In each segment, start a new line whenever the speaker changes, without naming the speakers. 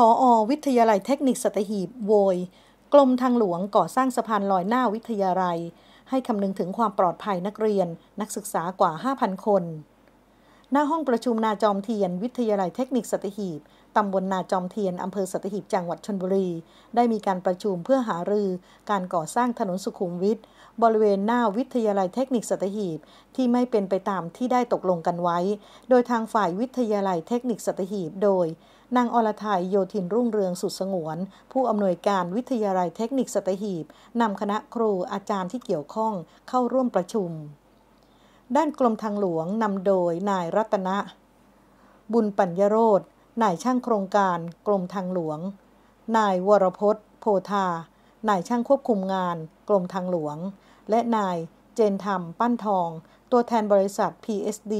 ออวิทยาลัยเทคนิคสตหีบโวยกรมทางหลวงก่อสร้างสะพานลอยหน้าวิทยาลัย ให้คำนึงถึงความปลอดภัยนักเรียนนักศึกษากว่า 5,000 คนหน้าห้องประชุมนาจอมเทียน วิทยาลัยเทคนิคสตหีบตำบลนาจอมเทียนอำเภอสตหีบจังหวัดชนบุรี ได้มีการประชุมเพื่อหารือ การก่อสร้างถนนสุขุมวิทบริเวณหน้าวิทยาลัยเทคนิคสตหีบที่ไม่เป็นไปตามที่ได้ตกลงกันไว้ โดยทางฝ่ายวิทยาลัยเทคนิคสตหีบโดยนางอรทัยโยธินรุ่งเรืองสุดสงวน ผู้อำนวยการวิทยาลัยเทคนิคสตหีบนำคณะครูอาจารย์ที่เกี่ยวข้องเข้าร่วมประชุม ด้านกรมทางหลวงนำโดย นายรัตนะ บุญปัญญโรธนายช่างโครงการกรมทางหลวง นายวรพจน์ โพธา นายช่างควบคุมงานกรมทางหลวง และนายเจนธรรมปั้นทองตัวแทนบริษัท PSD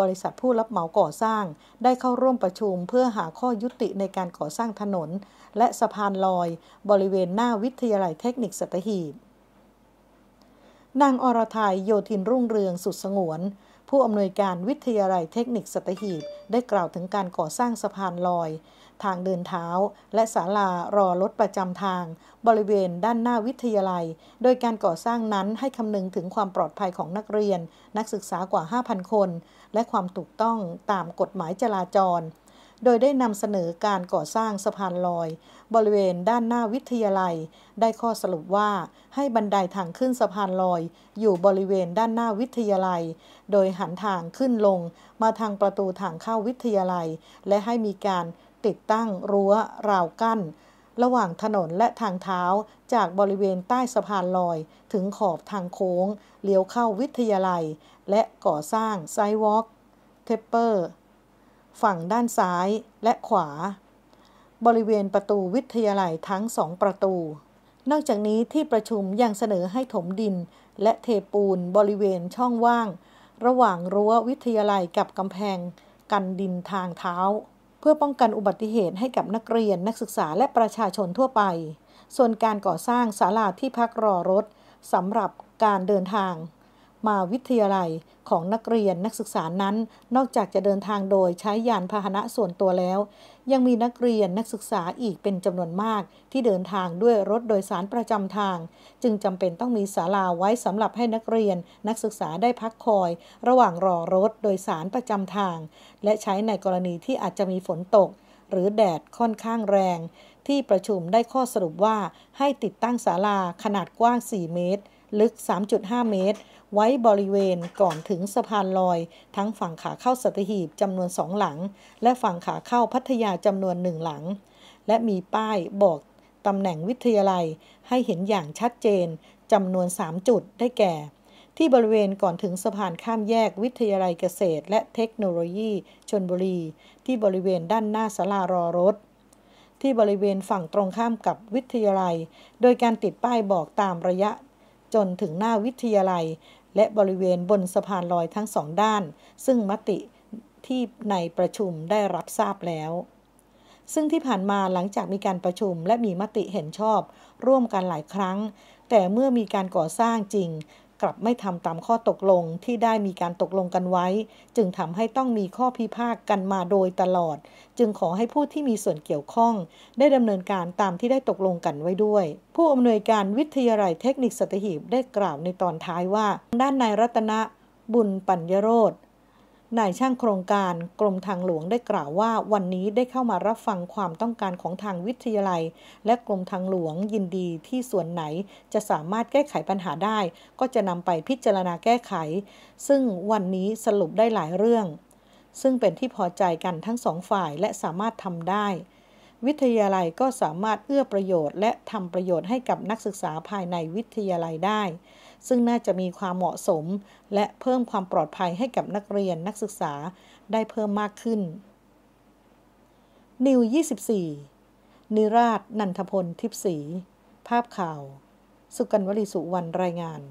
บริษัทผู้รับเหมาก่อสร้าง ได้เข้าร่วมประชุมเพื่อหาข้อยุติในการก่อสร้างถนน และสะพานลอยบริเวณหน้าวิทยาลัยเทคนิคสัตหีบ นางอรทัยโยธินรุ่งเรืองสุดสงวน ผู้อำนวยการวิทยาลัยเทคนิคสัตหีบได้กล่าวถึงการก่อสร้างสะพานลอยทางเดินเท้า และศาลารอรถประจำทาง บริเวณด้านหน้าวิทยาลัย โดยการก่อสร้างนั้นให้คำนึงถึงความปลอดภัยของนักเรียน นักศึกษากว่า 5,000 คน และความถูกต้องตามกฎหมายจราจร โดยได้นำเสนอการก่อสร้างสะพานลอยบริเวณด้านหน้าวิทยาลัย ได้ข้อสรุปว่าให้บันไดาทางขึ้นสะพานลอย อยู่บริเวณด้านหน้าวิทยาลัย โดยหันทางขึ้นลง มาทางประตูทางเข้าวิทยาลัย และให้มีการติดตั้ง รั้วราวกั้น ระหว่างถนนและทางเท้าจากบริเวณใต้สะพานลอยถึงขอบทางโค้งเลี้ยวเข้าวิทยาลัย และก่อสร้างไซวอล์กเทปเปอร์ฝั่งด้านซ้ายและขวา บริเวณประตูวิทยาลัยทั้งสอง ประตู นอกจากนี้ที่ประชุมยังเสนอให้ถมดินและเทปูนบริเวณช่องว่าง ระหว่าง รั้ววิทยาลัยกับกำแพง กันดินทางเท้าพื่อป้องกันอุบัติเหตุให้กับนักเรียนนักศึกษาและประชาชนทั่วไป ส่วนการก่อสร้างศาลาที่พักรอรถสำหรับการเดินทางมาวิทยาลัยของนักเรียนนักศึกษานั้น นอกจากจะเดินทางโดยใช้ยานพาหนะส่วนตัวแล้ว ยังมีนักเรียนนักศึกษาอีกเป็นจำนวนมาก ที่เดินทางด้วยรถโดยสารประจำทาง จึงจำเป็นต้องมีศาลาไว้สำหรับให้นักเรียน นักศึกษาได้พักคอย ระหว่างรอรถโดยสารประจำทาง และใช้ในกรณีที่อาจจะมีฝนตก หรือแดดค่อนข้างแรง ที่ประชุมได้ข้อสรุปว่าให้ติดตั้งศาลาขนาดกว้าง 4 เมตรลึก 3.5 เมตร ไว้บริเวณก่อนถึงสะพานลอย ทั้งฝั่งขาเข้าสัตหีบจำนวนสองหลัง และฝั่งขาเข้าพัทยาจำนวนหนึ่งหลัง และมีป้ายบอกตำแหน่งวิทยาลัยให้เห็นอย่างชัดเจนจำนวน 3 จุดได้แก่ ที่บริเวณก่อนถึงสะพานข้ามแยกวิทยาลัยเกษตร และเทคโนโลยี ชนบุรี ที่บริเวณด้านหน้าสลารอรถ ที่บริเวณฝั่งตรงข้ามกับวิทยาลัย โดยการติดป้ายบอกตามระยะจนถึงหน้าวิทยาลัย และบริเวณบนสะพานลอยทั้งสองด้าน ซึ่งมติที่ในประชุมได้รับทราบแล้ว ซึ่งที่ผ่านมาหลังจากมีการประชุมและมีมติเห็นชอบ ร่วมกันหลายครั้ง แต่เมื่อมีการก่อสร้างจริงกลับไม่ทำตามข้อตกลงที่ได้มีการตกลงกันไว้ จึงทำให้ต้องมีข้อพิพาทกันมาโดยตลอด จึงขอให้ผู้ที่มีส่วนเกี่ยวข้อง ได้ดำเนินการตามที่ได้ตกลงกันไว้ด้วย ผู้อำนวยการวิทยาลัยเทคนิคสตหีบได้กล่าวในตอนท้ายว่าด้านนายรัตนะ บุญปัญญโรธนายช่างโครงการ กรมทางหลวงได้กล่าวว่า วันนี้ได้เข้ามารับฟังความต้องการของทางวิทยาลัย และกรมทางหลวงยินดีที่ส่วนไหนจะสามารถแก้ไขปัญหาได้ ก็จะนำไปพิจารณาแก้ไข ซึ่งวันนี้สรุปได้หลายเรื่อง ซึ่งเป็นที่พอใจกันทั้งสองฝ่ายและสามารถทำได้วิทยาลัยก็สามารถเอื้อประโยชน์และทำประโยชน์ให้กับนักศึกษาภายในวิทยาลัยได้ ซึ่งน่าจะมีความเหมาะสม และเพิ่มความปลอดภัยให้กับนักเรียนนักศึกษาได้เพิ่มมากขึ้น นิว 24 นิราช นันทพล ทิพสี ภาพข่าว สุกันวลีสุวรรณ รายงาน